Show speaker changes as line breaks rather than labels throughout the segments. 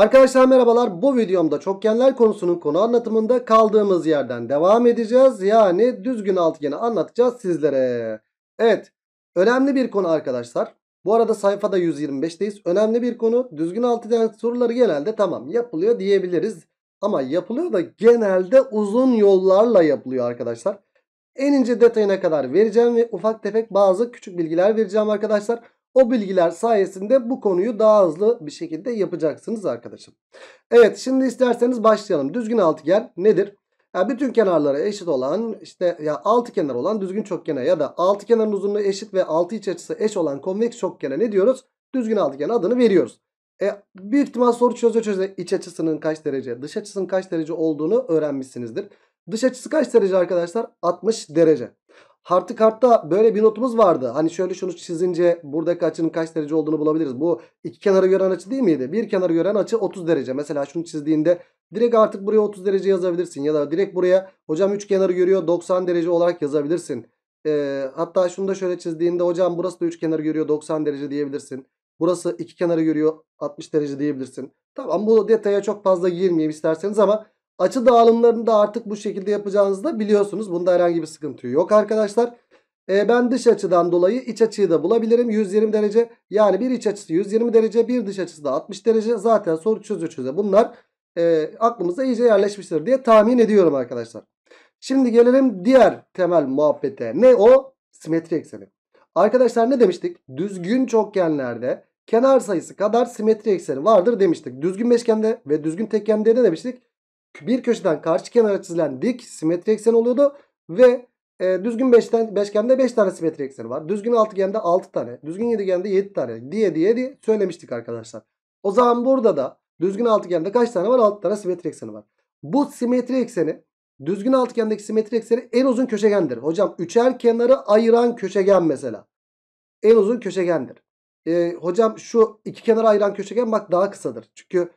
Arkadaşlar merhabalar bu videomda çokgenler konusunun konu anlatımında kaldığımız yerden devam edeceğiz. Yani düzgün altıgeni anlatacağız sizlere. Evet önemli bir konu arkadaşlar. Bu arada sayfada 125'teyiz. Önemli bir konu düzgün altıgen soruları genelde tamam yapılıyor diyebiliriz. Ama yapılıyor da genelde uzun yollarla yapılıyor arkadaşlar. En ince detayına kadar vereceğim ve ufak tefek bazı küçük bilgiler vereceğim arkadaşlar. O bilgiler sayesinde bu konuyu daha hızlı bir şekilde yapacaksınız arkadaşım. Evet şimdi isterseniz başlayalım. Düzgün altıgen nedir? Yani bütün kenarları eşit olan işte ya altı kenar olan düzgün çokgene ya da altı kenarın uzunluğu eşit ve altı iç açısı eş olan konveks çokgene ne diyoruz? Düzgün altıgen adını veriyoruz. E, bir ihtimal soru çöze çöze iç açısının kaç derece, dış açısının kaç derece olduğunu öğrenmişsinizdir. Dış açısı kaç derece arkadaşlar? 60 derece. Hartı kartta böyle bir notumuz vardı. Hani şöyle şunu çizince buradaki açının kaç derece olduğunu bulabiliriz. Bu iki kenarı gören açı değil miydi? Bir kenarı gören açı 30 derece. Mesela şunu çizdiğinde direkt artık buraya 30 derece yazabilirsin. Ya da direkt buraya hocam üç kenarı görüyor 90 derece olarak yazabilirsin. Ee, hatta şunu da şöyle çizdiğinde hocam burası da üç kenarı görüyor 90 derece diyebilirsin. Burası iki kenarı görüyor 60 derece diyebilirsin. Tamam bu detaya çok fazla girmeyeyim isterseniz ama Açı dağılımlarını da artık bu şekilde yapacağınızı da biliyorsunuz. Bunda herhangi bir sıkıntı yok arkadaşlar. E, ben dış açıdan dolayı iç açıyı da bulabilirim. 120 derece yani bir iç açısı 120 derece bir dış açısı da 60 derece. Zaten soru çözü çöze bunlar e, aklımıza iyice yerleşmiştir diye tahmin ediyorum arkadaşlar. Şimdi gelelim diğer temel muhabbete. Ne o? Simetri ekseni. Arkadaşlar ne demiştik? Düzgün çokgenlerde kenar sayısı kadar simetri ekseni vardır demiştik. Düzgün beşgende ve düzgün tekgende ne demiştik? bir köşeden karşı kenara çizilen dik simetri eksen oluyordu. Ve e, düzgün beşten, beşgende 5 beş tane simetri ekseni var. Düzgün altıgende 6 tane. Düzgün yedigende 7 tane diye diye diye söylemiştik arkadaşlar. O zaman burada da düzgün altıgende kaç tane var? 6 tane simetri ekseni var. Bu simetri ekseni düzgün altıgendeki simetri ekseni en uzun köşegendir. Hocam üçer kenarı ayıran köşegen mesela. En uzun köşegendir. E, hocam şu iki kenarı ayıran köşegen bak daha kısadır. Çünkü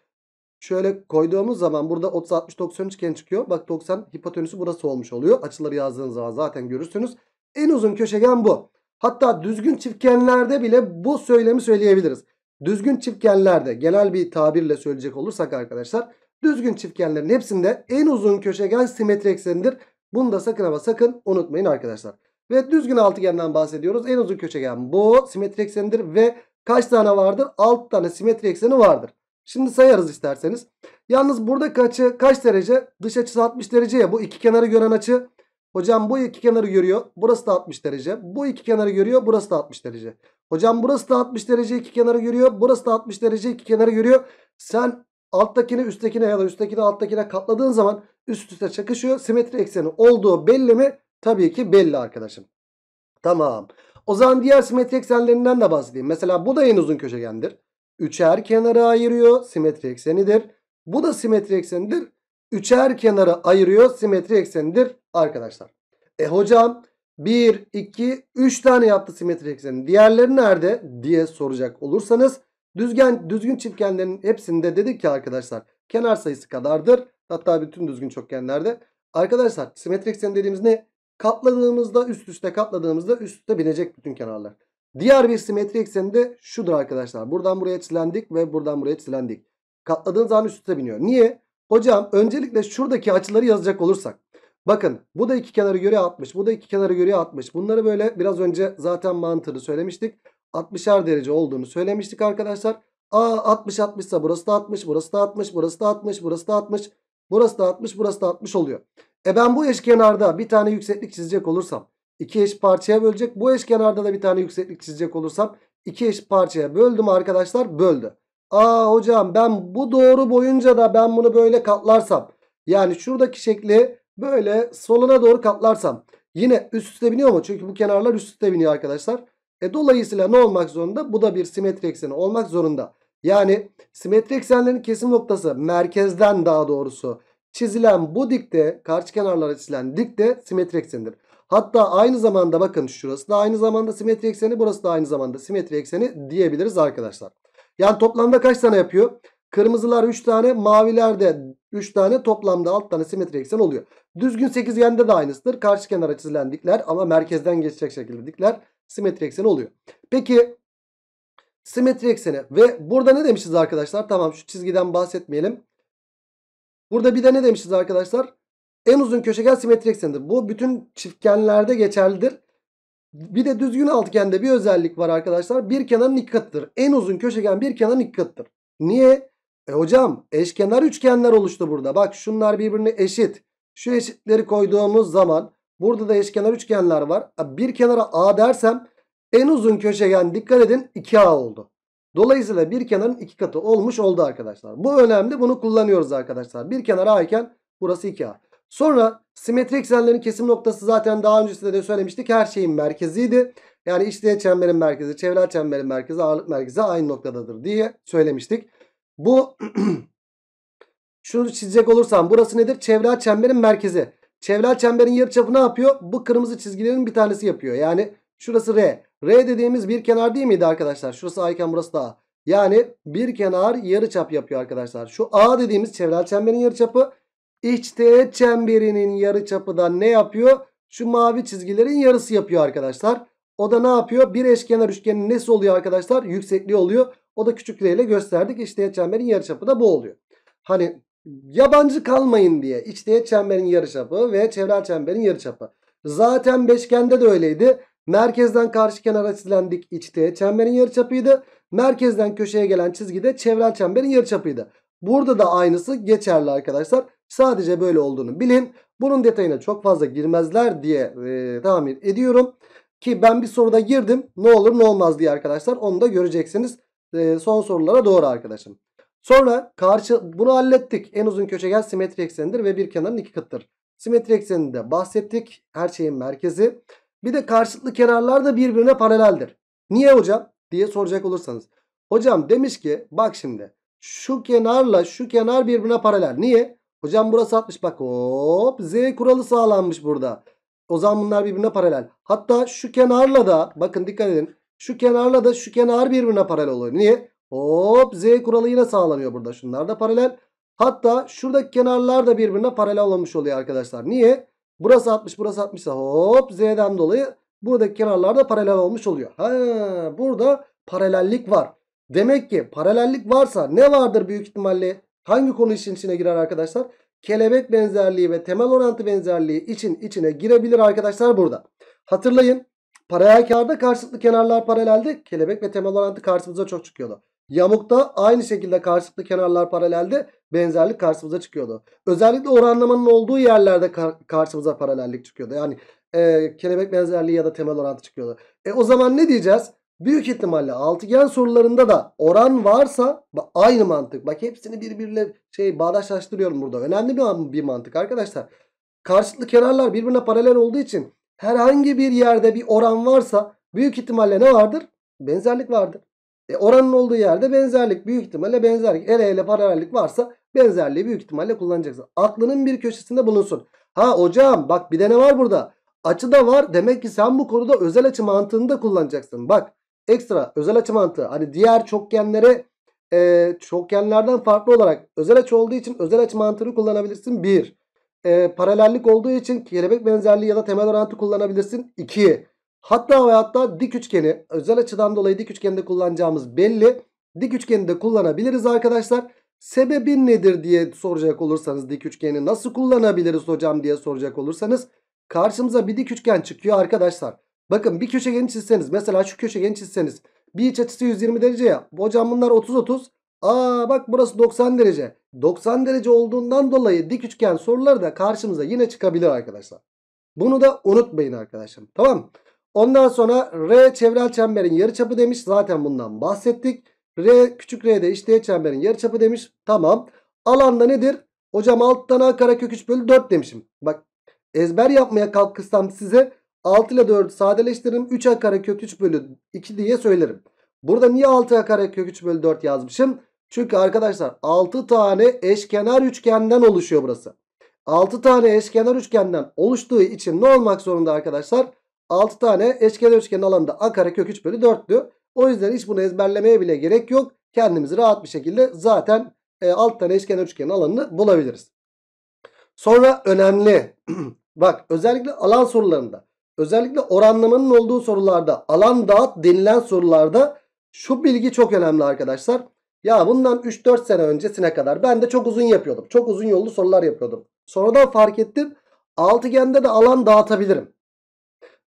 Şöyle koyduğumuz zaman burada 30, 60, 90 üçgen çıkıyor. Bak 90 hipotenüsü burası olmuş oluyor. Açıları yazdığınız zaman zaten görürsünüz. En uzun köşegen bu. Hatta düzgün çiftgenlerde bile bu söylemi söyleyebiliriz. Düzgün çiftgenlerde genel bir tabirle söyleyecek olursak arkadaşlar. Düzgün çiftgenlerin hepsinde en uzun köşegen simetri eksenidir. Bunu da sakın ama sakın unutmayın arkadaşlar. Ve düzgün altıgenden bahsediyoruz. En uzun köşegen bu. Simetri eksenidir ve kaç tane vardır? 6 tane simetri ekseni vardır. Şimdi sayarız isterseniz. Yalnız buradaki açı kaç derece? Dış açısı 60 derece ya. Bu iki kenarı gören açı. Hocam bu iki kenarı görüyor. Burası da 60 derece. Bu iki kenarı görüyor. Burası da 60 derece. Hocam burası da 60 derece iki kenarı görüyor. Burası da 60 derece iki kenarı görüyor. Sen alttakini üsttekine ya da üsttekini alttakine katladığın zaman üst üste çakışıyor. Simetri ekseni olduğu belli mi? Tabii ki belli arkadaşım. Tamam. O zaman diğer simetri eksenlerinden de bahsedeyim. Mesela bu da en uzun köşegendir üçer kenara ayırıyor. Simetri eksenidir. Bu da simetri eksenidir. Üçer kenara ayırıyor. Simetri eksenidir arkadaşlar. E hocam 1, 2, 3 tane yaptı simetri ekseni. Diğerleri nerede diye soracak olursanız düzgen, düzgün çiftgenlerin hepsinde dedik ki arkadaşlar kenar sayısı kadardır. Hatta bütün düzgün çokgenlerde. Arkadaşlar simetri ekseni dediğimiz ne? Katladığımızda üst üste katladığımızda üst üste binecek bütün kenarlar. Diğer bir simetri ekseni de şudur arkadaşlar. Buradan buraya çilendik ve buradan buraya çilendik. Katladığınız zaman üstüne biniyor. Niye? Hocam öncelikle şuradaki açıları yazacak olursak. Bakın bu da iki kenarı göre 60. Bu da iki kenarı göre 60. Bunları böyle biraz önce zaten mantığını söylemiştik. 60'ar derece olduğunu söylemiştik arkadaşlar. Aa 60 60 ise burası da 60, burası da 60, burası da 60, burası da 60, burası da 60, burası da 60 oluyor. E ben bu eşkenarda bir tane yükseklik çizecek olursam 2 eş parçaya bölecek. Bu eş kenarda da bir tane yükseklik çizecek olursam 2 eş parçaya böldüm arkadaşlar böldü. Aa hocam ben bu doğru boyunca da ben bunu böyle katlarsam yani şuradaki şekli böyle soluna doğru katlarsam yine üst üste biniyor mu? Çünkü bu kenarlar üst üste biniyor arkadaşlar. E dolayısıyla ne olmak zorunda? Bu da bir simetri ekseni olmak zorunda. Yani simetri eksenlerin kesim noktası merkezden daha doğrusu çizilen bu dikte karşı kenarlara çizilen dikte simetri eksenidir. Hatta aynı zamanda bakın şurası da aynı zamanda simetri ekseni burası da aynı zamanda simetri ekseni diyebiliriz arkadaşlar. Yani toplamda kaç tane yapıyor? Kırmızılar 3 tane maviler de 3 tane toplamda alt tane simetri eksen oluyor. Düzgün sekizgende de aynısıdır. Karşı kenara çizilen dikler ama merkezden geçecek şekilde dikler simetri ekseni oluyor. Peki simetri ekseni ve burada ne demişiz arkadaşlar? Tamam şu çizgiden bahsetmeyelim. Burada bir de ne demişiz arkadaşlar? En uzun köşegen simetri eksenidir. Bu bütün çiftgenlerde geçerlidir. Bir de düzgün altıgende bir özellik var arkadaşlar. Bir kenarın iki katıdır. En uzun köşegen bir kenarın iki katıdır. Niye? E hocam eşkenar üçgenler oluştu burada. Bak şunlar birbirine eşit. Şu eşitleri koyduğumuz zaman burada da eşkenar üçgenler var. E, bir kenara A dersem en uzun köşegen dikkat edin 2A oldu. Dolayısıyla bir kenarın iki katı olmuş oldu arkadaşlar. Bu önemli bunu kullanıyoruz arkadaşlar. Bir kenara A iken burası 2A. Sonra simetrik eksenlerin kesim noktası zaten daha öncesinde de söylemiştik. Her şeyin merkeziydi. Yani içteğe çemberin merkezi, çevre çemberin merkezi, ağırlık merkezi aynı noktadadır diye söylemiştik. Bu şunu çizecek olursam burası nedir? Çevre çemberin merkezi. Çevre çemberin yarıçapı ne yapıyor? Bu kırmızı çizgilerin bir tanesi yapıyor. Yani şurası R. R dediğimiz bir kenar değil miydi arkadaşlar? Şurası A iken burası da A. Yani bir kenar yarıçap yapıyor arkadaşlar. Şu A dediğimiz çevre çemberin yarıçapı. İçteğet çemberinin yarı çapıdan ne yapıyor? Şu mavi çizgilerin yarısı yapıyor arkadaşlar. O da ne yapıyor? Bir eşkenar üçgenin nesi oluyor arkadaşlar? Yüksekliği oluyor. O da küçüklüğüyle gösterdik. İçteğet çemberin yarı çapı da bu oluyor. Hani yabancı kalmayın diye içteğet çemberin yarı çapı ve çevrel çemberin yarı çapı. Zaten beşgende de öyleydi. Merkezden karşı kenara çizilen dik içteğet çemberin çapıydı. Merkezden köşeye gelen çizgi de çevrel çemberin yarı çapıydı. Burada da aynısı geçerli arkadaşlar. Sadece böyle olduğunu bilin. Bunun detayına çok fazla girmezler diye e, tahmin ediyorum. Ki ben bir soruda girdim. Ne olur ne olmaz diye arkadaşlar. Onu da göreceksiniz. E, son sorulara doğru arkadaşım. Sonra karşı bunu hallettik. En uzun köşegen simetri eksenidir ve bir kenarın iki kıttır. Simetri de bahsettik. Her şeyin merkezi. Bir de karşılıklı kenarlar da birbirine paraleldir. Niye hocam diye soracak olursanız. Hocam demiş ki bak şimdi şu kenarla şu kenar birbirine paralel. Niye? Hocam burası 60 bak hop z kuralı sağlanmış burada. O zaman bunlar birbirine paralel. Hatta şu kenarla da bakın dikkat edin. Şu kenarla da şu kenar birbirine paralel oluyor. Niye? Hop z kuralı yine sağlanıyor burada. Şunlar da paralel. Hatta şuradaki kenarlar da birbirine paralel olmuş oluyor arkadaşlar. Niye? Burası 60 burası 60 ise hop z'den dolayı buradaki kenarlar da paralel olmuş oluyor. Ha, burada paralellik var. Demek ki paralellik varsa ne vardır büyük ihtimalle? Hangi konu işin içine girer arkadaşlar? Kelebek benzerliği ve temel orantı benzerliği için içine girebilir arkadaşlar burada. Hatırlayın paralel kârda karşılıklı kenarlar paraleldi, kelebek ve temel orantı karşımıza çok çıkıyordu. Yamukta aynı şekilde karşılıklı kenarlar paraleldi, benzerlik karşımıza çıkıyordu. Özellikle oranlamanın olduğu yerlerde kar karşımıza paralellik çıkıyordu. Yani e, kelebek benzerliği ya da temel orantı çıkıyordu. E o zaman ne diyeceğiz? Büyük ihtimalle altıgen sorularında da oran varsa aynı mantık. Bak hepsini birbiriyle şey bağdaşlaştırıyorum burada. Önemli bir, bir mantık arkadaşlar. Karşıtlı kenarlar birbirine paralel olduğu için herhangi bir yerde bir oran varsa büyük ihtimalle ne vardır? Benzerlik vardır. E oranın olduğu yerde benzerlik büyük ihtimalle benzerlik. Ele ele paralellik varsa benzerliği büyük ihtimalle kullanacaksın. Aklının bir köşesinde bulunsun. Ha hocam bak bir de ne var burada? Açı da var. Demek ki sen bu konuda özel açı mantığını da kullanacaksın. Bak ekstra özel açı mantığı hani diğer çokgenlere e, çokgenlerden farklı olarak özel açı olduğu için özel açı mantığını kullanabilirsin. 1. E, paralellik olduğu için kelebek benzerliği ya da temel orantı kullanabilirsin. 2. Hatta ve hatta dik üçgeni özel açıdan dolayı dik üçgeni de kullanacağımız belli. Dik üçgeni de kullanabiliriz arkadaşlar. Sebebi nedir diye soracak olursanız dik üçgeni nasıl kullanabiliriz hocam diye soracak olursanız karşımıza bir dik üçgen çıkıyor arkadaşlar. Bakın bir köşegeni çizseniz mesela şu köşegeni çizseniz bir iç açısı 120 derece ya. Hocam bunlar 30-30. Aa bak burası 90 derece. 90 derece olduğundan dolayı dik üçgen soruları da karşımıza yine çıkabilir arkadaşlar. Bunu da unutmayın arkadaşlar. Tamam Ondan sonra R çevrel çemberin yarıçapı demiş. Zaten bundan bahsettik. R küçük r de işte çemberin yarıçapı demiş. Tamam. Alanda nedir? Hocam alttan A kök 3 bölü 4 demişim. Bak ezber yapmaya kalkışsam size 6 ile 4'ü sadeleştiririm. 3a kare kök 3 bölü 2 diye söylerim. Burada niye 6a kare kök 3 bölü 4 yazmışım? Çünkü arkadaşlar 6 tane eşkenar üçgenden oluşuyor burası. 6 tane eşkenar üçgenden oluştuğu için ne olmak zorunda arkadaşlar? 6 tane eşkenar üçgenin alanında a kare kök 3 bölü 4'tü. O yüzden hiç bunu ezberlemeye bile gerek yok. Kendimizi rahat bir şekilde zaten e, alt tane eşkenar üçgenin alanını bulabiliriz. Sonra önemli. Bak özellikle alan sorularında özellikle oranlamanın olduğu sorularda alan dağıt denilen sorularda şu bilgi çok önemli arkadaşlar. Ya bundan 3-4 sene öncesine kadar ben de çok uzun yapıyordum. Çok uzun yollu sorular yapıyordum. Sonradan fark ettim. Altıgende de alan dağıtabilirim.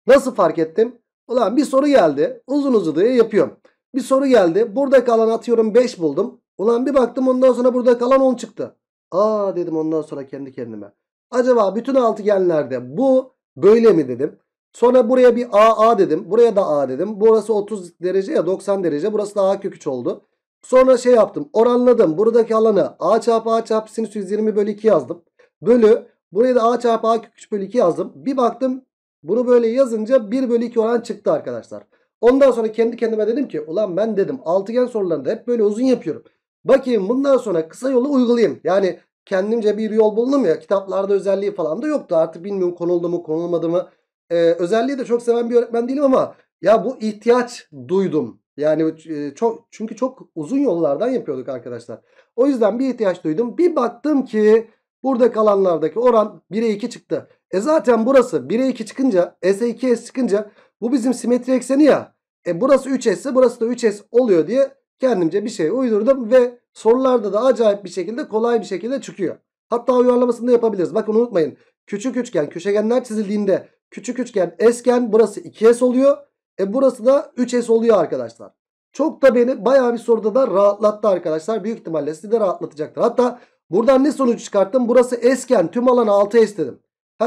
Nasıl fark ettim? Ulan bir soru geldi. Uzun uzadıya yapıyorum. Bir soru geldi. Burada kalan atıyorum 5 buldum. Ulan bir baktım ondan sonra burada kalan 10 çıktı. Aa dedim ondan sonra kendi kendime. Acaba bütün altıgenlerde bu böyle mi dedim. Sonra buraya bir A A dedim. Buraya da A dedim. Burası 30 derece ya 90 derece. Burası da A kök 3 oldu. Sonra şey yaptım. Oranladım. Buradaki alanı A çarpı A çarpı sinüs 120 bölü 2 yazdım. Bölü. Buraya da A çarpı A kök 3 bölü 2 yazdım. Bir baktım. Bunu böyle yazınca 1 bölü 2 oran çıktı arkadaşlar. Ondan sonra kendi kendime dedim ki ulan ben dedim altıgen sorularında hep böyle uzun yapıyorum. Bakayım bundan sonra kısa yolu uygulayayım. Yani kendimce bir yol buldum ya kitaplarda özelliği falan da yoktu. Artık bilmiyorum konuldu mu konulmadı mı e, özelliği de çok seven bir öğretmen değilim ama ya bu ihtiyaç duydum. Yani e, çok çünkü çok uzun yollardan yapıyorduk arkadaşlar. O yüzden bir ihtiyaç duydum. Bir baktım ki burada kalanlardaki oran 1'e 2 çıktı. E zaten burası 1'e 2 çıkınca s 2S çıkınca bu bizim simetri ekseni ya. E burası 3S burası da 3S oluyor diye kendimce bir şey uydurdum ve sorularda da acayip bir şekilde kolay bir şekilde çıkıyor. Hatta uyarlamasını da yapabiliriz. Bakın unutmayın küçük üçgen köşegenler çizildiğinde Küçük üçgen esgen burası 2s oluyor. E burası da 3s oluyor arkadaşlar. Çok da beni bayağı bir soruda da rahatlattı arkadaşlar. Büyük ihtimalle sizi de rahatlatacaktır. Hatta buradan ne sonuç çıkarttım? Burası esken tüm alanı 6s dedim. He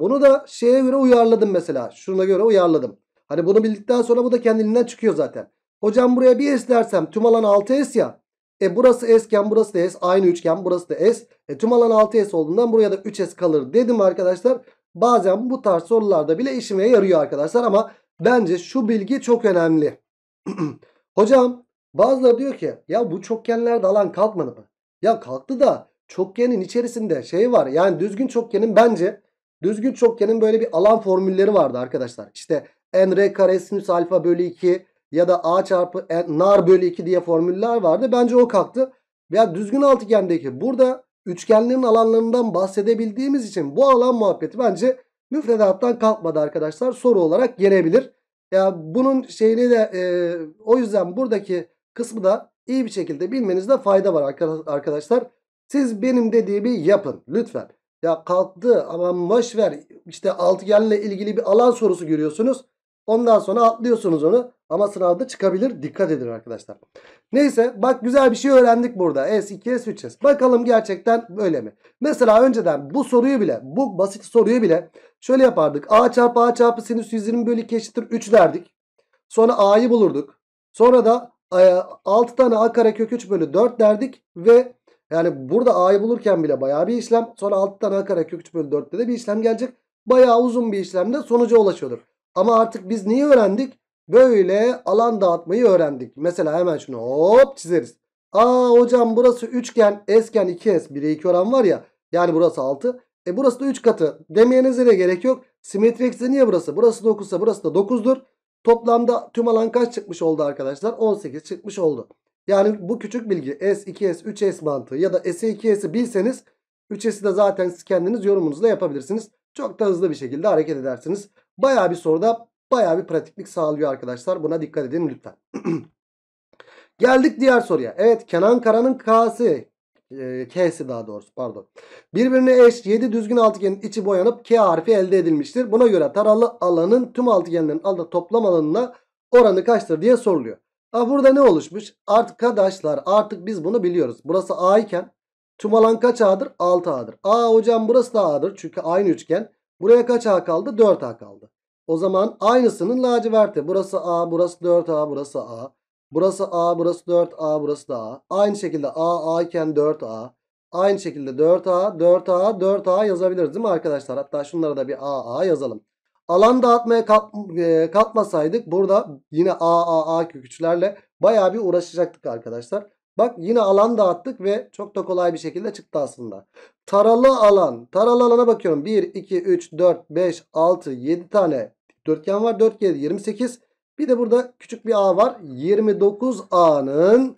bunu da şeye göre uyarladım mesela. Şuna göre uyarladım. Hani bunu bildikten sonra bu da kendiliğinden çıkıyor zaten. Hocam buraya bir s dersem tüm alan 6s ya. E burası s'ken burası da s. Aynı üçgen burası da s. E tüm alan 6s olduğundan buraya da 3s kalır dedim arkadaşlar. Bazen bu tarz sorularda bile işime yarıyor arkadaşlar ama bence şu bilgi çok önemli. Hocam bazıları diyor ki ya bu çokgenlerde alan kalkmadı mı? Ya kalktı da çokgenin içerisinde şey var yani düzgün çokgenin bence düzgün çokgenin böyle bir alan formülleri vardı arkadaşlar. İşte n r kare sinüs alfa bölü 2 ya da a çarpı n, nar bölü 2 diye formüller vardı. Bence o kalktı. Ya düzgün altıgendeki burada üçgenlerin alanlarından bahsedebildiğimiz için bu alan muhabbeti bence müfredattan kalkmadı arkadaşlar. Soru olarak gelebilir. Ya bunun şeyini de e, o yüzden buradaki kısmı da iyi bir şekilde bilmenizde fayda var arkadaşlar. Siz benim dediğimi yapın lütfen. Ya kalktı ama boş ver işte altıgenle ilgili bir alan sorusu görüyorsunuz. Ondan sonra atlıyorsunuz onu. Ama sınavda çıkabilir. Dikkat edin arkadaşlar. Neyse bak güzel bir şey öğrendik burada. S2, S3S. Bakalım gerçekten böyle mi? Mesela önceden bu soruyu bile bu basit soruyu bile şöyle yapardık. A çarpı A çarpı sinüs 120 bölü 2 eşittir 3 derdik. Sonra A'yı bulurduk. Sonra da 6 e, tane A kare kök 3 bölü 4 derdik. Ve yani burada A'yı bulurken bile bayağı bir işlem. Sonra 6 tane A kare kök 3 bölü 4'te de bir işlem gelecek. Bayağı uzun bir işlemde sonuca ulaşıyorduk. Ama artık biz neyi öğrendik? Böyle alan dağıtmayı öğrendik. Mesela hemen şunu hop çizeriz. Aa hocam burası üçgen, esgen 2s, 1'e 2 oran var ya. Yani burası 6. E burası da 3 katı. Demeyenize de gerek yok. Simetri ekseni niye burası? Burası 9 ise burası da 9'dur. Toplamda tüm alan kaç çıkmış oldu arkadaşlar? 18 çıkmış oldu. Yani bu küçük bilgi S, 2S, 3S mantığı ya da s 2S'i bilseniz 3S'i de zaten siz kendiniz yorumunuzla yapabilirsiniz. Çok da hızlı bir şekilde hareket edersiniz. Baya bir soruda baya bir pratiklik sağlıyor arkadaşlar. Buna dikkat edin lütfen. Geldik diğer soruya. Evet Kenan Kara'nın K'si e, K'si daha doğrusu pardon. Birbirine eş 7 düzgün altıgenin içi boyanıp K harfi elde edilmiştir. Buna göre taralı alanın tüm altıgenlerin alda toplam alanına oranı kaçtır diye soruluyor. Ha, ah, burada ne oluşmuş? Arkadaşlar artık biz bunu biliyoruz. Burası A iken tüm alan kaç A'dır? 6 A'dır. A hocam burası da A'dır. Çünkü aynı üçgen. Buraya kaç A kaldı? 4 A kaldı. O zaman aynısının laciverti. Burası A, burası 4A, burası A. Burası A, burası 4A, burası da A. Aynı şekilde A, A iken 4A. Aynı şekilde 4A, 4A, 4A yazabiliriz değil mi arkadaşlar? Hatta şunlara da bir A, A yazalım. Alan dağıtmaya kalk, e, kalkmasaydık burada yine A, A, A köküçlerle bayağı bir uğraşacaktık arkadaşlar. Bak yine alan dağıttık ve çok da kolay bir şekilde çıktı aslında. Taralı alan. Taralı alana bakıyorum. 1, 2, 3, 4, 5, 6, 7 tane dörtgen var. 4, 7, 28. Bir de burada küçük bir A var. 29 A'nın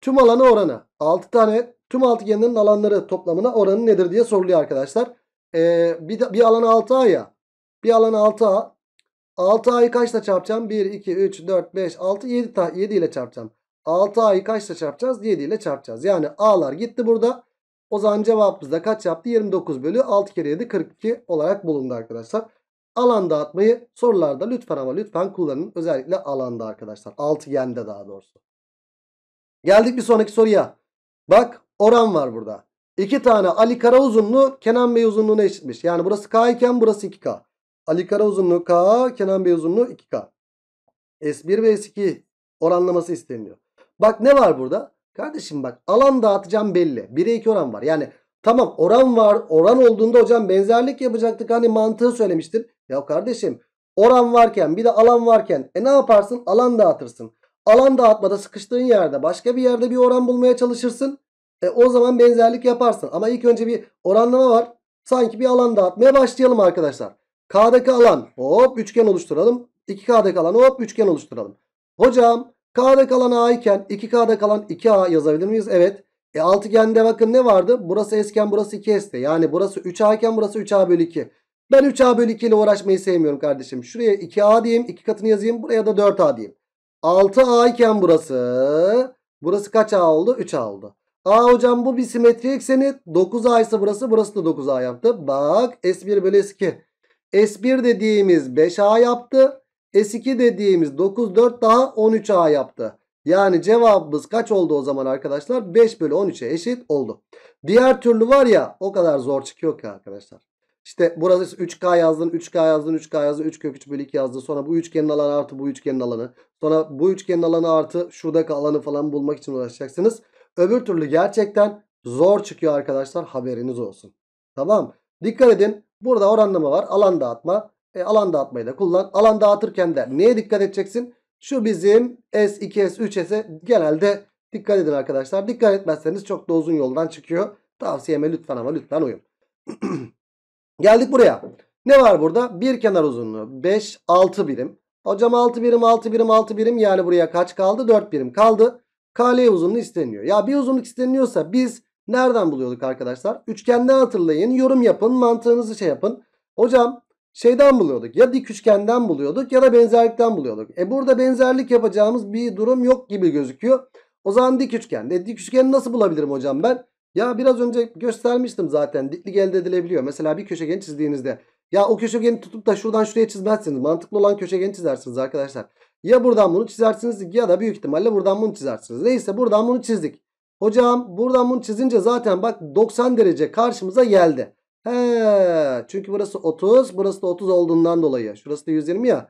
tüm alanı oranı. 6 tane tüm altıgenin alanları toplamına oranı nedir diye soruluyor arkadaşlar. Ee, bir, bir alanı 6 A ya. Bir alan 6 A. 6 A'yı kaçla çarpacağım? 1, 2, 3, 4, 5, 6, 7, 7 ile çarpacağım. 6A'yı kaçla çarpacağız? 7 ile çarpacağız. Yani A'lar gitti burada. O zaman cevabımız da kaç yaptı? 29 bölü 6 kere 7 42 olarak bulundu arkadaşlar. Alan dağıtmayı sorularda lütfen ama lütfen kullanın. Özellikle alanda arkadaşlar. Altıgende daha doğrusu. Geldik bir sonraki soruya. Bak oran var burada. İki tane Ali Kara uzunluğu Kenan Bey uzunluğuna eşitmiş. Yani burası K iken burası 2K. Ali Kara uzunluğu K, Kenan Bey uzunluğu 2K. S1 ve S2 oranlaması isteniyor. Bak ne var burada? Kardeşim bak alan dağıtacağım belli. 1'e 2 oran var. Yani tamam oran var. Oran olduğunda hocam benzerlik yapacaktık. Hani mantığı söylemiştin. Ya kardeşim oran varken bir de alan varken e ne yaparsın? Alan dağıtırsın. Alan dağıtmada sıkıştığın yerde başka bir yerde bir oran bulmaya çalışırsın. E o zaman benzerlik yaparsın. Ama ilk önce bir oranlama var. Sanki bir alan dağıtmaya başlayalım arkadaşlar. K'daki alan hop üçgen oluşturalım. 2K'daki alan hop üçgen oluşturalım. Hocam K'da kalan A iken 2K'da kalan 2A yazabilir miyiz? Evet. E altıgende bakın ne vardı? Burası esken burası 2s'te. Yani burası 3A iken burası 3A bölü 2. Ben 3A bölü 2 ile uğraşmayı sevmiyorum kardeşim. Şuraya 2A diyeyim. 2 katını yazayım. Buraya da 4A diyeyim. 6A iken burası. Burası kaç A oldu? 3A oldu. A hocam bu bir simetri ekseni. 9A ise burası. Burası da 9A yaptı. Bak S1 bölü S2. S1 dediğimiz 5A yaptı. S2 dediğimiz 9 4 daha 13A yaptı. Yani cevabımız kaç oldu o zaman arkadaşlar? 5 bölü 13'e eşit oldu. Diğer türlü var ya o kadar zor çıkıyor ki arkadaşlar. İşte burası 3K yazdın, 3K yazdın, 3K yazdın, 3 kök 3 bölü 2 yazdın. Sonra bu üçgenin alanı artı bu üçgenin alanı. Sonra bu üçgenin alanı artı şuradaki alanı falan bulmak için uğraşacaksınız. Öbür türlü gerçekten zor çıkıyor arkadaşlar haberiniz olsun. Tamam Dikkat edin burada oranlama var alan dağıtma. E, alan dağıtmayı da kullan. Alan dağıtırken de neye dikkat edeceksin? Şu bizim S2, S3S'e genelde dikkat edin arkadaşlar. Dikkat etmezseniz çok da uzun yoldan çıkıyor. Tavsiyeme lütfen ama lütfen uyum. Geldik buraya. Ne var burada? Bir kenar uzunluğu 5, 6 birim. Hocam 6 birim, 6 birim, 6 birim. Yani buraya kaç kaldı? 4 birim kaldı. KL uzunluğu isteniyor. Ya bir uzunluk isteniyorsa biz nereden buluyorduk arkadaşlar? Üçgenden hatırlayın. Yorum yapın. Mantığınızı şey yapın. Hocam şeyden buluyorduk. Ya dik üçgenden buluyorduk ya da benzerlikten buluyorduk. E burada benzerlik yapacağımız bir durum yok gibi gözüküyor. O zaman dik üçgen. E dik üçgeni nasıl bulabilirim hocam ben? Ya biraz önce göstermiştim zaten. Diklik elde edilebiliyor. Mesela bir köşegen çizdiğinizde. Ya o köşegeni tutup da şuradan şuraya çizmezsiniz. Mantıklı olan köşegeni çizersiniz arkadaşlar. Ya buradan bunu çizersiniz ya da büyük ihtimalle buradan bunu çizersiniz. Neyse buradan bunu çizdik. Hocam buradan bunu çizince zaten bak 90 derece karşımıza geldi. He, çünkü burası 30. Burası da 30 olduğundan dolayı. Şurası da 120 ya.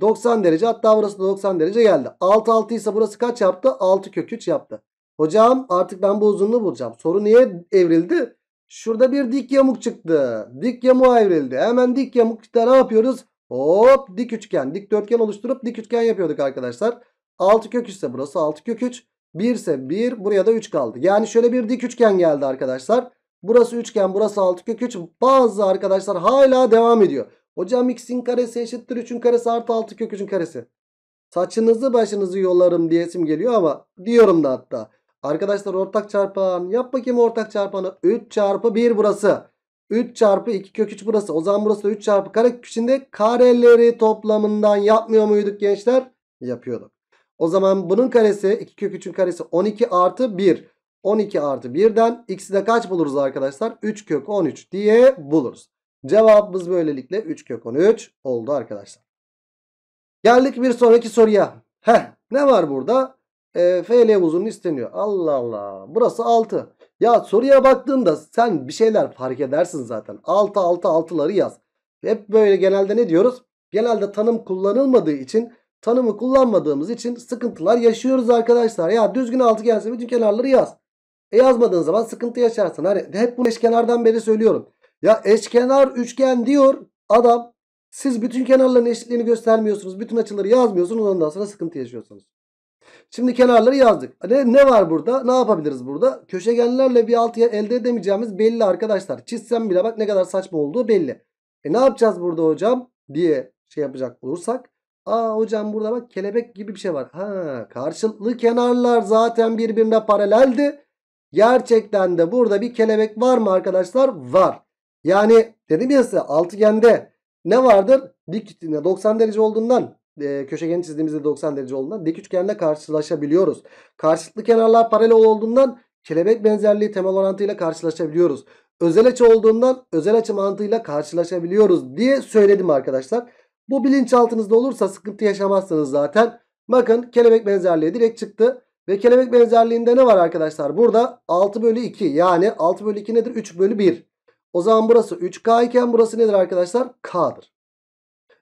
90 derece hatta burası da 90 derece geldi. 6 6 ise burası kaç yaptı? 6 kök 3 yaptı. Hocam artık ben bu uzunluğu bulacağım. Soru niye evrildi? Şurada bir dik yamuk çıktı. Dik yamuğa evrildi. Hemen dik yamuk ne yapıyoruz? Hop dik üçgen, dik dörtgen oluşturup dik üçgen yapıyorduk arkadaşlar. 6 kök 3 ise burası 6 kök 3. 1 ise 1 buraya da 3 kaldı. Yani şöyle bir dik üçgen geldi arkadaşlar. Burası üçgen burası 6 kök 3. Bazı arkadaşlar hala devam ediyor. Hocam x'in karesi eşittir 3'ün karesi artı 6 kök 3'ün karesi. Saçınızı başınızı yollarım diye diyesim geliyor ama diyorum da hatta. Arkadaşlar ortak çarpan yap bakayım ortak çarpanı. 3 çarpı 1 burası. 3 çarpı 2 kök 3 burası. O zaman burası da 3 çarpı kare içinde kareleri toplamından yapmıyor muyduk gençler? Yapıyorduk. O zaman bunun karesi 2 kök 3'ün karesi 12 artı 1. 12 artı 1'den x'i de kaç buluruz arkadaşlar? 3 kök 13 diye buluruz. Cevabımız böylelikle 3 kök 13 oldu arkadaşlar. Geldik bir sonraki soruya. Heh, ne var burada? E, FL uzunluğu isteniyor. Allah Allah. Burası 6. Ya soruya baktığında sen bir şeyler fark edersin zaten. 6 6 6'ları yaz. Hep böyle genelde ne diyoruz? Genelde tanım kullanılmadığı için tanımı kullanmadığımız için sıkıntılar yaşıyoruz arkadaşlar. Ya düzgün 6 gelse bütün kenarları yaz. E yazmadığın zaman sıkıntı yaşarsın. Hani hep bunu eşkenardan beri söylüyorum. Ya eşkenar üçgen diyor adam. Siz bütün kenarların eşitliğini göstermiyorsunuz. Bütün açıları yazmıyorsunuz. Ondan sonra sıkıntı yaşıyorsunuz. Şimdi kenarları yazdık. Ne, ne var burada? Ne yapabiliriz burada? Köşegenlerle bir altıya elde edemeyeceğimiz belli arkadaşlar. Çizsem bile bak ne kadar saçma olduğu belli. E ne yapacağız burada hocam? Diye şey yapacak olursak. Aa hocam burada bak kelebek gibi bir şey var. Ha karşılıklı kenarlar zaten birbirine paraleldi. Gerçekten de burada bir kelebek var mı arkadaşlar? Var. Yani dedim ya size altıgende ne vardır? Dik 90 derece olduğundan e, köşegeni çizdiğimizde 90 derece olduğundan dik üçgenle karşılaşabiliyoruz. Karşılıklı kenarlar paralel olduğundan kelebek benzerliği temel orantıyla karşılaşabiliyoruz. Özel açı olduğundan özel açı mantığıyla karşılaşabiliyoruz diye söyledim arkadaşlar. Bu bilinçaltınızda olursa sıkıntı yaşamazsınız zaten. Bakın kelebek benzerliği direkt çıktı. Ve kelebek benzerliğinde ne var arkadaşlar? Burada 6 bölü 2 yani 6 bölü 2 nedir? 3 bölü 1. O zaman burası 3K iken burası nedir arkadaşlar? K'dır.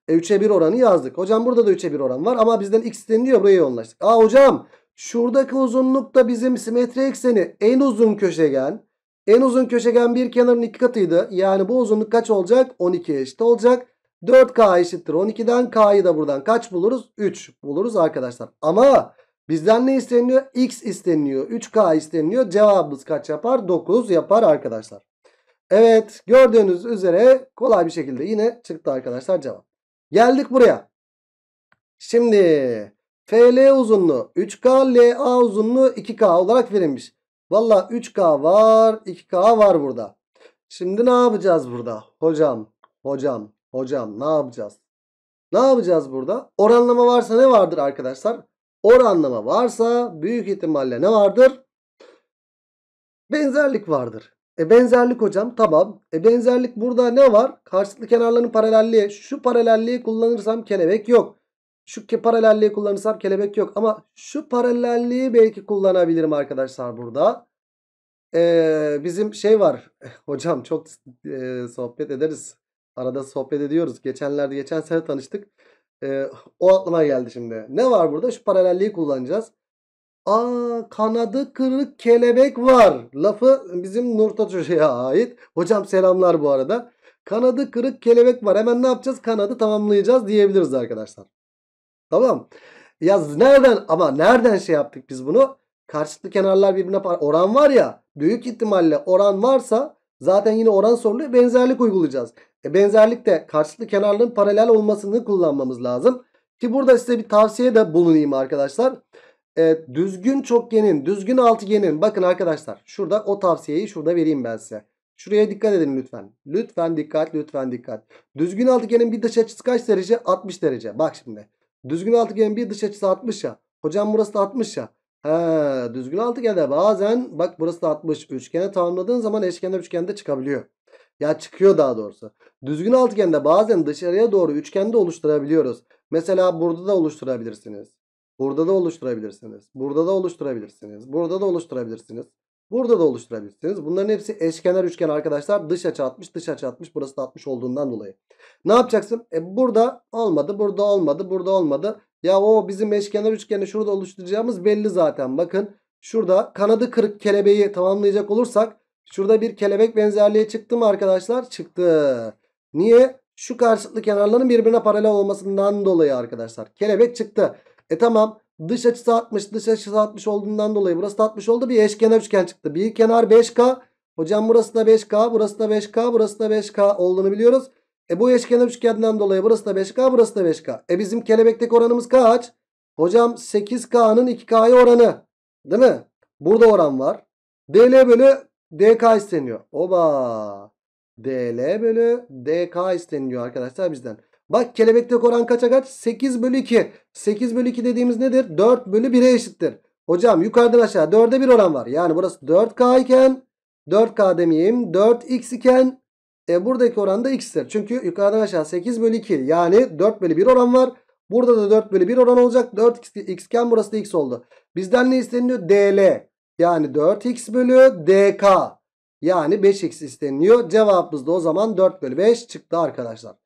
E 3'e 1 oranı yazdık. Hocam burada da 3'e 1 oran var ama bizden x deniliyor buraya yoğunlaştık. Aa hocam şuradaki uzunlukta bizim simetri ekseni en uzun köşegen. En uzun köşegen bir kenarın iki katıydı. Yani bu uzunluk kaç olacak? 12 eşit olacak. 4K eşittir 12'den K'yı da buradan kaç buluruz? 3 buluruz arkadaşlar. Ama Bizden ne isteniyor? X isteniyor. 3K isteniyor. Cevabımız kaç yapar? 9 yapar arkadaşlar. Evet gördüğünüz üzere kolay bir şekilde yine çıktı arkadaşlar cevap. Geldik buraya. Şimdi FL uzunluğu 3K, LA uzunluğu 2K olarak verilmiş. Valla 3K var, 2K var burada. Şimdi ne yapacağız burada? Hocam, hocam, hocam ne yapacağız? Ne yapacağız burada? Oranlama varsa ne vardır arkadaşlar? oranlama varsa büyük ihtimalle ne vardır? Benzerlik vardır. E benzerlik hocam tamam. E benzerlik burada ne var? Karşılıklı kenarların paralelliği. Şu paralelliği kullanırsam kelebek yok. Şu paralelliği kullanırsam kelebek yok. Ama şu paralelliği belki kullanabilirim arkadaşlar burada. Ee, bizim şey var. Hocam çok e, sohbet ederiz. Arada sohbet ediyoruz. Geçenlerde geçen sene tanıştık. E, o aklıma geldi şimdi. Ne var burada? Şu paralelliği kullanacağız. Aa kanadı kırık kelebek var. Lafı bizim Nurtaç Hoca'ya ait. Hocam selamlar bu arada. Kanadı kırık kelebek var. Hemen ne yapacağız? Kanadı tamamlayacağız diyebiliriz arkadaşlar. Tamam. Ya nereden ama nereden şey yaptık biz bunu? Karşılıklı kenarlar birbirine oran var ya. Büyük ihtimalle oran varsa Zaten yine oran sorunu benzerlik uygulayacağız. E benzerlik de karşılıklı kenarların paralel olmasını kullanmamız lazım. Ki burada size bir tavsiye de bulunayım arkadaşlar. E, düzgün çokgenin, düzgün altıgenin bakın arkadaşlar şurada o tavsiyeyi şurada vereyim ben size. Şuraya dikkat edin lütfen. Lütfen dikkat, lütfen dikkat. Düzgün altıgenin bir dış açısı kaç derece? 60 derece. Bak şimdi. Düzgün altıgenin bir dış açısı 60 ya. Hocam burası da 60 ya. He, düzgün altıgende bazen bak burası da 60. Üçgene tamamladığın zaman eşkenar üçgende çıkabiliyor. Ya çıkıyor daha doğrusu. Düzgün altıgende bazen dışarıya doğru üçgende oluşturabiliyoruz. Mesela burada da oluşturabilirsiniz. Burada da oluşturabilirsiniz. Burada da oluşturabilirsiniz. Burada da oluşturabilirsiniz. Burada da oluşturabilirsiniz. Bunların hepsi eşkenar üçgen arkadaşlar. Dış açı 60, dış açı 60. Burası da 60 olduğundan dolayı. Ne yapacaksın? E burada olmadı, burada olmadı, burada olmadı. Ya o bizim eşkenar üçgeni şurada oluşturacağımız belli zaten. Bakın şurada kanadı kırık kelebeği tamamlayacak olursak şurada bir kelebek benzerliği çıktı mı arkadaşlar? Çıktı. Niye? Şu karşılıklı kenarların birbirine paralel olmasından dolayı arkadaşlar. Kelebek çıktı. E tamam dış açısı 60 dış açısı 60 olduğundan dolayı burası da 60 oldu. Bir eşkenar üçgen çıktı. Bir kenar 5K. Hocam burası da 5K burası da 5K burası da 5K olduğunu biliyoruz. E bu eşkenar üçgenden dolayı burası da 5K burası da 5K. E bizim kelebekteki oranımız kaç? Hocam 8K'nın 2K'ya oranı. Değil mi? Burada oran var. DL bölü DK isteniyor. Oba. DL bölü DK isteniyor arkadaşlar bizden. Bak kelebekteki oran kaça kaç? 8 bölü 2. 8 bölü 2 dediğimiz nedir? 4 bölü 1'e eşittir. Hocam yukarıdan aşağı 4'e 1 oran var. Yani burası 4K iken 4K demeyeyim 4X iken e, buradaki oran da x'tir. Çünkü yukarıdan aşağı 8 bölü 2 yani 4 bölü 1 oran var. Burada da 4 bölü 1 oran olacak. 4x iken burası da x oldu. Bizden ne isteniyor? DL yani 4x bölü DK yani 5x isteniyor. Cevabımız da o zaman 4 bölü 5 çıktı arkadaşlar.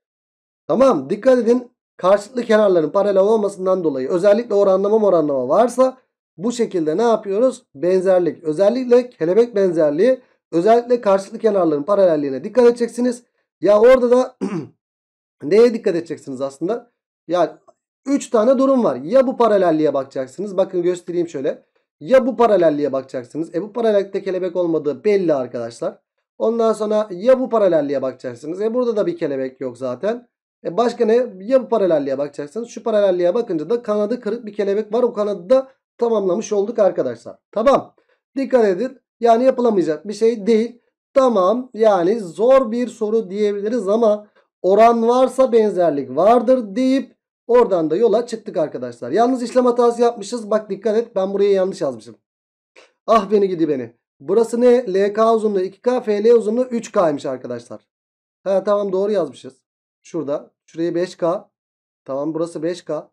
Tamam dikkat edin karşılıklı kenarların paralel olmasından dolayı özellikle oranlama oranlama varsa bu şekilde ne yapıyoruz? Benzerlik özellikle kelebek benzerliği Özellikle karşılık kenarların paralelliğine dikkat edeceksiniz. Ya orada da neye dikkat edeceksiniz aslında? Yani 3 tane durum var. Ya bu paralelliğe bakacaksınız. Bakın göstereyim şöyle. Ya bu paralelliğe bakacaksınız. E bu paralellikte kelebek olmadığı belli arkadaşlar. Ondan sonra ya bu paralelliğe bakacaksınız. E burada da bir kelebek yok zaten. E başka ne? Ya bu paralelliğe bakacaksınız. Şu paralelliğe bakınca da kanadı kırık bir kelebek var. O kanadı da tamamlamış olduk arkadaşlar. Tamam. Dikkat edin. Yani yapılamayacak bir şey değil. Tamam yani zor bir soru diyebiliriz ama oran varsa benzerlik vardır deyip oradan da yola çıktık arkadaşlar. Yalnız işlem hatası yapmışız. Bak dikkat et ben buraya yanlış yazmışım. Ah beni gidi beni. Burası ne? LK uzunluğu 2K, FL uzunluğu 3K'ymış arkadaşlar. Ha tamam doğru yazmışız. Şurada. Şuraya 5K. Tamam burası 5K.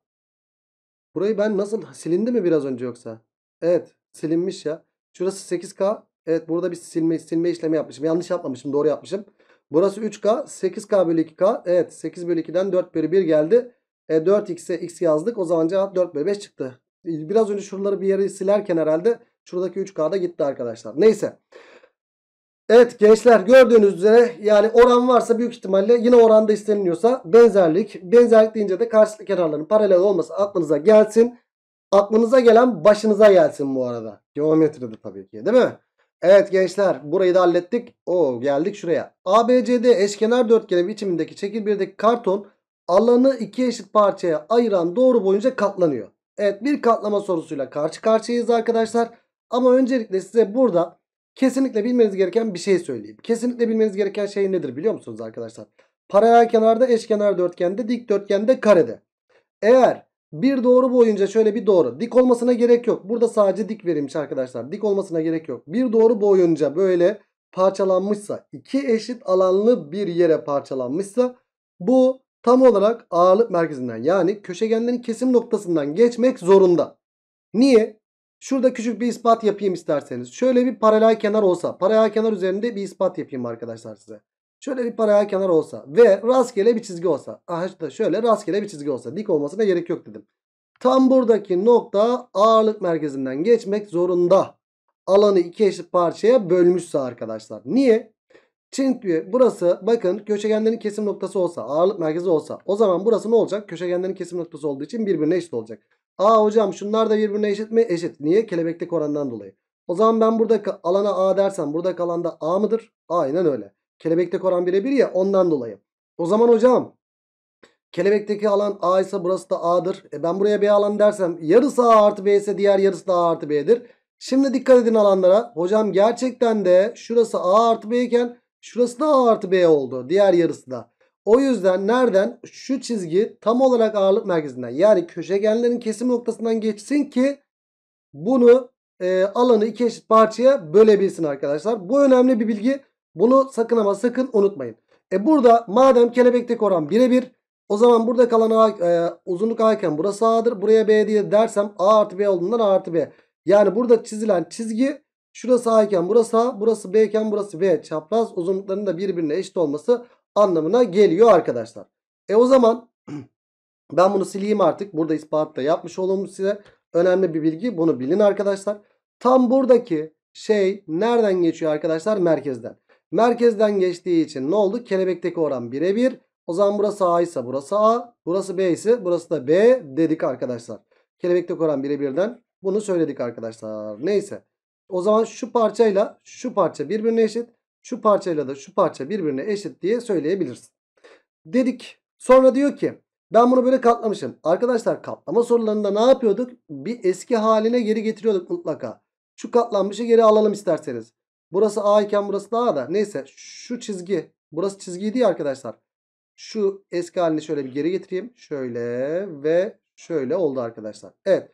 Burayı ben nasıl silindi mi biraz önce yoksa? Evet silinmiş ya. Şurası 8K. Evet burada bir silme, silme işlemi yapmışım. Yanlış yapmamışım. Doğru yapmışım. Burası 3K. 8K bölü 2K. Evet 8 bölü 2'den 4 bölü 1 geldi. E, 4x'e x yazdık. O zaman cevap 4 bölü 5 çıktı. E, biraz önce şuraları bir yere silerken herhalde şuradaki 3K'da gitti arkadaşlar. Neyse. Evet gençler gördüğünüz üzere yani oran varsa büyük ihtimalle yine oranda isteniliyorsa benzerlik. Benzerlik deyince de karşılıklı kenarların paralel olması aklınıza gelsin. Aklınıza gelen başınıza gelsin bu arada. Geometride tabii ki değil mi? Evet gençler burayı da hallettik. O geldik şuraya. ABCD eşkenar dörtgeni biçimindeki şekil 1'deki karton alanı iki eşit parçaya ayıran doğru boyunca katlanıyor. Evet bir katlama sorusuyla karşı karşıyayız arkadaşlar. Ama öncelikle size burada kesinlikle bilmeniz gereken bir şey söyleyeyim. Kesinlikle bilmeniz gereken şey nedir biliyor musunuz arkadaşlar? Paralel kenarda, eşkenar dörtgende, dik dörtgende, karede. Eğer bir doğru boyunca şöyle bir doğru. Dik olmasına gerek yok. Burada sadece dik verilmiş arkadaşlar. Dik olmasına gerek yok. Bir doğru boyunca böyle parçalanmışsa iki eşit alanlı bir yere parçalanmışsa bu tam olarak ağırlık merkezinden yani köşegenlerin kesim noktasından geçmek zorunda. Niye? Şurada küçük bir ispat yapayım isterseniz. Şöyle bir paralel kenar olsa paralel kenar üzerinde bir ispat yapayım arkadaşlar size. Şöyle bir paraya kenar olsa ve rastgele bir çizgi olsa. Aha işte şöyle rastgele bir çizgi olsa. Dik olmasına gerek yok dedim. Tam buradaki nokta ağırlık merkezinden geçmek zorunda. Alanı iki eşit parçaya bölmüşse arkadaşlar. Niye? Çünkü burası bakın köşegenlerin kesim noktası olsa ağırlık merkezi olsa o zaman burası ne olacak? Köşegenlerin kesim noktası olduğu için birbirine eşit olacak. Aa hocam şunlar da birbirine eşit mi? Eşit. Niye? Kelebeklik oranından dolayı. O zaman ben buradaki alana A dersem buradaki alanda A mıdır? Aynen öyle. Kelebekteki oran birebir ya ondan dolayı. O zaman hocam kelebekteki alan A ise burası da A'dır. E ben buraya B alan dersem yarısı A artı B ise diğer yarısı da A artı B'dir. Şimdi dikkat edin alanlara. Hocam gerçekten de şurası A artı B iken şurası da A artı B oldu. Diğer yarısı da. O yüzden nereden? Şu çizgi tam olarak ağırlık merkezinden. Yani köşegenlerin kesim noktasından geçsin ki bunu e, alanı iki eşit parçaya bölebilsin arkadaşlar. Bu önemli bir bilgi. Bunu sakın ama sakın unutmayın. E burada madem kelebekteki oran birebir o zaman burada kalan A, e, uzunluk A burası A'dır. Buraya B diye dersem A artı B olduğundan A artı B. Yani burada çizilen çizgi şurası A burası A, burası B burası B. Çapraz uzunlukların da birbirine eşit olması anlamına geliyor arkadaşlar. E o zaman ben bunu sileyim artık. Burada ispatla yapmış olduğumuz size önemli bir bilgi. Bunu bilin arkadaşlar. Tam buradaki şey nereden geçiyor arkadaşlar? Merkezden. Merkezden geçtiği için ne oldu? Kelebekteki oran birebir. O zaman burası A ise burası A. Burası B ise burası da B dedik arkadaşlar. Kelebekteki oran birebirden bunu söyledik arkadaşlar. Neyse. O zaman şu parçayla şu parça birbirine eşit. Şu parçayla da şu parça birbirine eşit diye söyleyebilirsin. Dedik. Sonra diyor ki ben bunu böyle katlamışım. Arkadaşlar katlama sorularında ne yapıyorduk? Bir eski haline geri getiriyorduk mutlaka. Şu katlanmışı geri alalım isterseniz. Burası A iken burası da A da. Neyse şu çizgi. Burası çizgiydi ya arkadaşlar. Şu eski halini şöyle bir geri getireyim. Şöyle ve şöyle oldu arkadaşlar. Evet.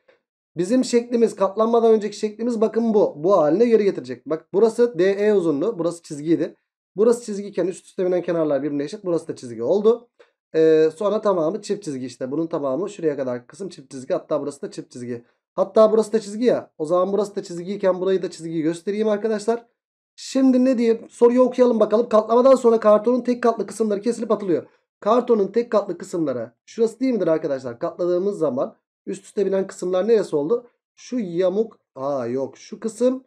Bizim şeklimiz katlanmadan önceki şeklimiz bakın bu. Bu haline geri getirecek. Bak burası DE uzunluğu. Burası çizgiydi. Burası çizgiyken üst üste binen kenarlar birbirine eşit. Burası da çizgi oldu. Ee, sonra tamamı çift çizgi işte. Bunun tamamı şuraya kadar kısım çift çizgi. Hatta burası da çift çizgi. Hatta burası da çizgi ya. O zaman burası da çizgiyken burayı da çizgiyi göstereyim arkadaşlar. Şimdi ne diye soruyu okuyalım bakalım. Katlamadan sonra kartonun tek katlı kısımları kesilip atılıyor. Kartonun tek katlı kısımları şurası değil midir arkadaşlar? Katladığımız zaman üst üste binen kısımlar neresi oldu? Şu yamuk aa yok şu kısım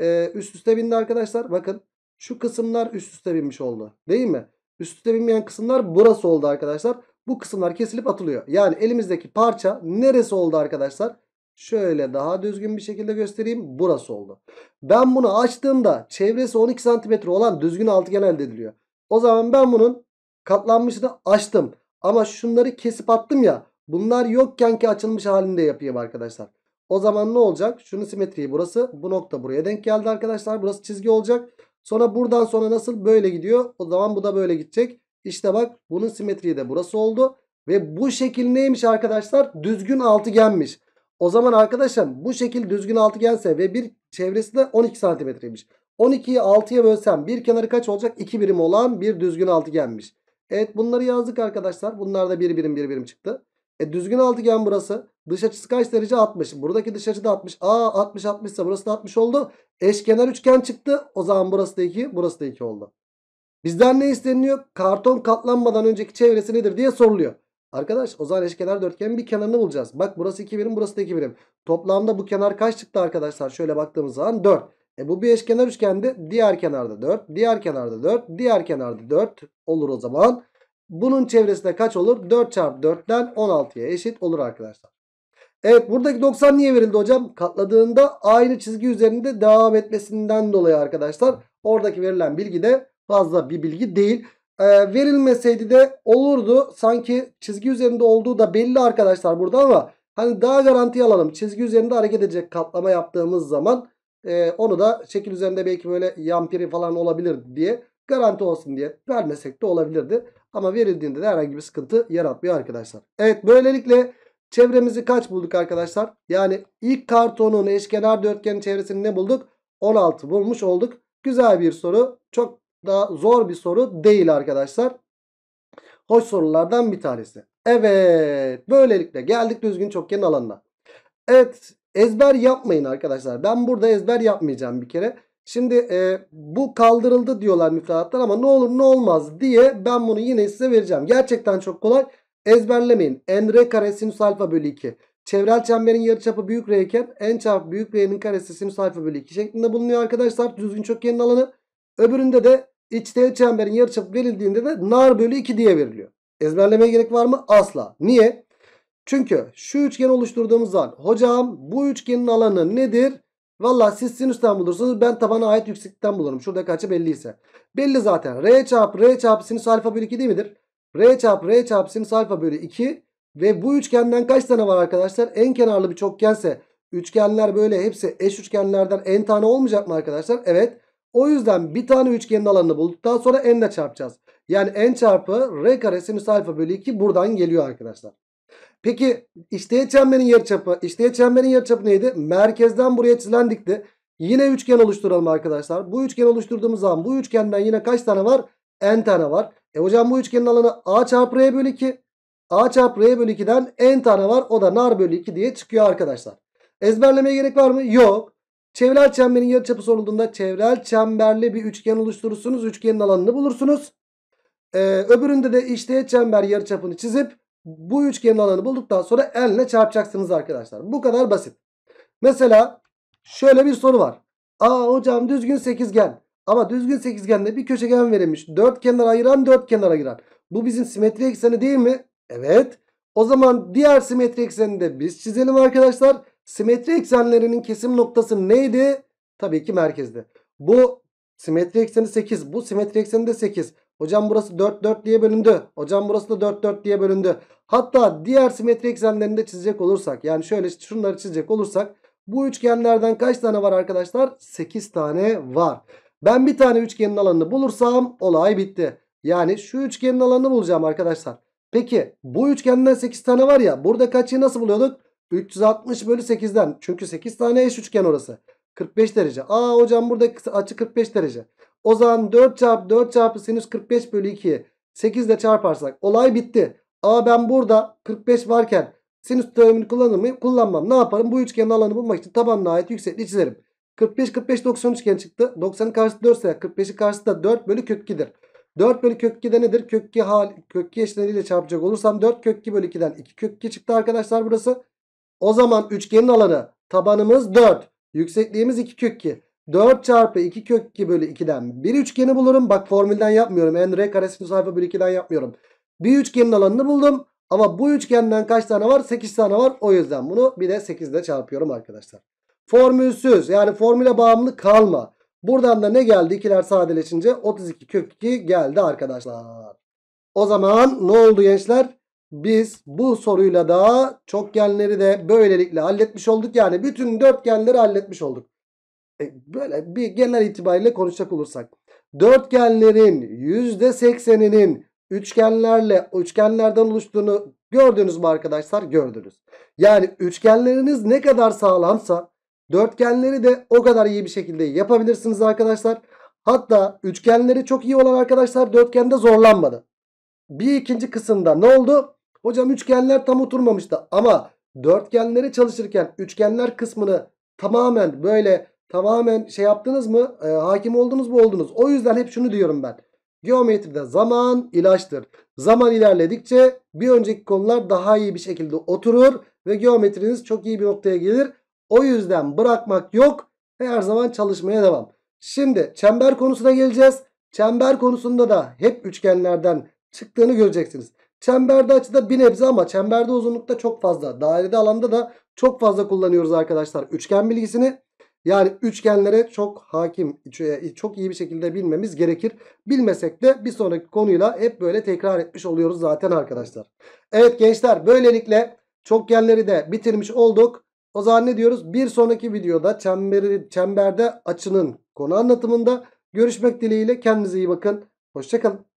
e, üst üste bindi arkadaşlar. Bakın şu kısımlar üst üste binmiş oldu değil mi? Üst üste binmeyen kısımlar burası oldu arkadaşlar. Bu kısımlar kesilip atılıyor. Yani elimizdeki parça neresi oldu arkadaşlar? Şöyle daha düzgün bir şekilde göstereyim. Burası oldu. Ben bunu açtığımda çevresi 12 cm olan düzgün altıgen elde ediliyor. O zaman ben bunun katlanmışını açtım. Ama şunları kesip attım ya. Bunlar yokken ki açılmış halinde yapayım arkadaşlar. O zaman ne olacak? Şunun simetriği burası. Bu nokta buraya denk geldi arkadaşlar. Burası çizgi olacak. Sonra buradan sonra nasıl böyle gidiyor. O zaman bu da böyle gidecek. İşte bak bunun simetriği de burası oldu. Ve bu şekil neymiş arkadaşlar? Düzgün altıgenmiş. O zaman arkadaşım bu şekil düzgün altıgense ve bir çevresi de 12 santimetreymiş. 12'yi 6'ya bölsem bir kenarı kaç olacak? 2 birim olan bir düzgün altıgenmiş. Evet bunları yazdık arkadaşlar. Bunlar da 1 birim 1 birim çıktı. E düzgün altıgen burası. Dış açısı kaç derece? 60. Buradaki dış açı da 60. Aa 60 60 ise burası da 60 oldu. Eşkenar üçgen çıktı. O zaman burası da 2, burası da 2 oldu. Bizden ne isteniyor? Karton katlanmadan önceki çevresi nedir diye soruluyor. Arkadaş o zaman eşkenar dörtgenin bir kenarını bulacağız. Bak burası 2 birim burası da 2 birim. Toplamda bu kenar kaç çıktı arkadaşlar? Şöyle baktığımız zaman 4. E bu bir eşkenar üçgendi. Diğer kenarda 4. Diğer kenarda 4. Diğer kenarda 4 olur o zaman. Bunun çevresinde kaç olur? 4 çarpı 4'ten 16'ya eşit olur arkadaşlar. Evet buradaki 90 niye verildi hocam? Katladığında aynı çizgi üzerinde devam etmesinden dolayı arkadaşlar. Oradaki verilen bilgi de fazla bir bilgi değil. Ee, verilmeseydi de olurdu. Sanki çizgi üzerinde olduğu da belli arkadaşlar burada ama hani daha garanti alalım. Çizgi üzerinde hareket edecek katlama yaptığımız zaman e, onu da şekil üzerinde belki böyle yampiri falan olabilir diye garanti olsun diye vermesek de olabilirdi. Ama verildiğinde de herhangi bir sıkıntı yaratmıyor arkadaşlar. Evet böylelikle çevremizi kaç bulduk arkadaşlar? Yani ilk kartonun eşkenar dörtgenin çevresini ne bulduk? 16 bulmuş olduk. Güzel bir soru. Çok da zor bir soru değil arkadaşlar. Hoş sorulardan bir tanesi. Evet. Böylelikle geldik düzgün çokgen alanına. Evet. Ezber yapmayın arkadaşlar. Ben burada ezber yapmayacağım bir kere. Şimdi e, bu kaldırıldı diyorlar müfredattan ama ne olur ne olmaz diye ben bunu yine size vereceğim. Gerçekten çok kolay. Ezberlemeyin. n r kare sinüs alfa bölü 2. Çevrel çemberin yarıçapı büyük r iken n çarpı büyük r'nin karesi sinüs alfa bölü 2 şeklinde bulunuyor arkadaşlar. Düzgün çokgenin alanı. Öbüründe de XT çemberin yarıçapı verildiğinde de nar bölü 2 diye veriliyor. Ezberlemeye gerek var mı? Asla. Niye? Çünkü şu üçgen oluşturduğumuz zaman hocam bu üçgenin alanı nedir? Valla siz sinüsten bulursunuz. Ben tabana ait yükseklikten bulurum. Şurada kaçı belliyse. Belli zaten. R çarpı R çarpı sinüs alfa bölü 2 değil midir? R çarpı R çarpı sinüs alfa bölü 2. Ve bu üçgenden kaç tane var arkadaşlar? En kenarlı bir çokgense üçgenler böyle hepsi eş üçgenlerden en tane olmayacak mı arkadaşlar? Evet. O yüzden bir tane üçgenin alanını bulduktan sonra n'le çarpacağız. Yani n çarpı r kare sinüs alfa bölü 2 buradan geliyor arkadaşlar. Peki işteğe çemberin yarıçapı. İşteğe çemberin yarıçapı neydi? Merkezden buraya çizilen dikti. Yine üçgen oluşturalım arkadaşlar. Bu üçgen oluşturduğumuz zaman bu üçgenden yine kaç tane var? N tane var. E hocam bu üçgenin alanı a çarpı r bölü 2. a çarpı r bölü 2'den n tane var. O da nar bölü 2 diye çıkıyor arkadaşlar. Ezberlemeye gerek var mı? Yok. Çevrel çemberin yarıçapı sorulduğunda çevrel çemberli bir üçgen oluşturursunuz. Üçgenin alanını bulursunuz. Ee, öbüründe de işte çember yarıçapını çizip bu üçgenin alanını bulduktan sonra elle çarpacaksınız arkadaşlar. Bu kadar basit. Mesela şöyle bir soru var. Aa hocam düzgün sekizgen. Ama düzgün sekizgende bir köşegen verilmiş. Dört kenar ayıran dört kenar ayıran. Bu bizim simetri ekseni değil mi? Evet. O zaman diğer simetri eksenini de biz çizelim arkadaşlar. Simetri eksenlerinin kesim noktası neydi? Tabii ki merkezde. Bu simetri ekseni 8. Bu simetri ekseni de 8. Hocam burası 4 4 diye bölündü. Hocam burası da 4 4 diye bölündü. Hatta diğer simetri eksenlerini de çizecek olursak. Yani şöyle şunları çizecek olursak. Bu üçgenlerden kaç tane var arkadaşlar? 8 tane var. Ben bir tane üçgenin alanını bulursam olay bitti. Yani şu üçgenin alanını bulacağım arkadaşlar. Peki bu üçgenden 8 tane var ya. Burada kaçı nasıl buluyorduk? 360 bölü 8'den. Çünkü 8 tane eş üçgen orası. 45 derece. Aa hocam buradaki açı 45 derece. O zaman 4 çarpı 4 çarpı sinüs 45 bölü 2'yi 8 ile çarparsak olay bitti. Aa ben burada 45 varken sinüs teoremini kullanır mıyım? Kullanmam. Ne yaparım? Bu üçgenin alanı bulmak için tabanına ait yüksekliği çizerim. 45 45 90 üçgen çıktı. 90'ın karşısı 4 ise 45'in karşısı da 4 bölü kök 2'dir. 4 bölü kök 2 de nedir? Kök 2 hal, kök 2 eşleriyle çarpacak olursam 4 kök 2 bölü 2'den 2 kök 2 çıktı arkadaşlar burası. O zaman üçgenin alanı tabanımız 4. Yüksekliğimiz 2 kök 2. 4 çarpı 2 kök 2 bölü 2'den bir üçgeni bulurum. Bak formülden yapmıyorum. En r karesini sayfa bölü 2'den yapmıyorum. Bir üçgenin alanını buldum. Ama bu üçgenden kaç tane var? 8 tane var. O yüzden bunu bir de 8 ile çarpıyorum arkadaşlar. Formülsüz yani formüle bağımlı kalma. Buradan da ne geldi? İkiler sadeleşince 32 kök 2 geldi arkadaşlar. O zaman ne oldu gençler? Biz bu soruyla da çokgenleri de böylelikle halletmiş olduk. Yani bütün dörtgenleri halletmiş olduk. E, böyle bir genel itibariyle konuşacak olursak. Dörtgenlerin %80'inin üçgenlerle üçgenlerden oluştuğunu gördünüz mü arkadaşlar? Gördünüz. Yani üçgenleriniz ne kadar sağlamsa dörtgenleri de o kadar iyi bir şekilde yapabilirsiniz arkadaşlar. Hatta üçgenleri çok iyi olan arkadaşlar dörtgende zorlanmadı. Bir ikinci kısımda ne oldu? Hocam üçgenler tam oturmamıştı ama dörtgenleri çalışırken üçgenler kısmını tamamen böyle tamamen şey yaptınız mı? E, hakim oldunuz mu oldunuz? O yüzden hep şunu diyorum ben. Geometride zaman ilaçtır. Zaman ilerledikçe bir önceki konular daha iyi bir şekilde oturur ve geometriniz çok iyi bir noktaya gelir. O yüzden bırakmak yok ve her zaman çalışmaya devam. Şimdi çember konusuna geleceğiz. Çember konusunda da hep üçgenlerden çıktığını göreceksiniz. Çemberde açıda bir nebze ama çemberde uzunlukta çok fazla. Dairede alanda da çok fazla kullanıyoruz arkadaşlar üçgen bilgisini. Yani üçgenlere çok hakim, e, çok iyi bir şekilde bilmemiz gerekir. Bilmesek de bir sonraki konuyla hep böyle tekrar etmiş oluyoruz zaten arkadaşlar. Evet gençler böylelikle çokgenleri de bitirmiş olduk. O zaman ne diyoruz? Bir sonraki videoda çemberi, çemberde açının konu anlatımında görüşmek dileğiyle kendinize iyi bakın. Hoşçakalın.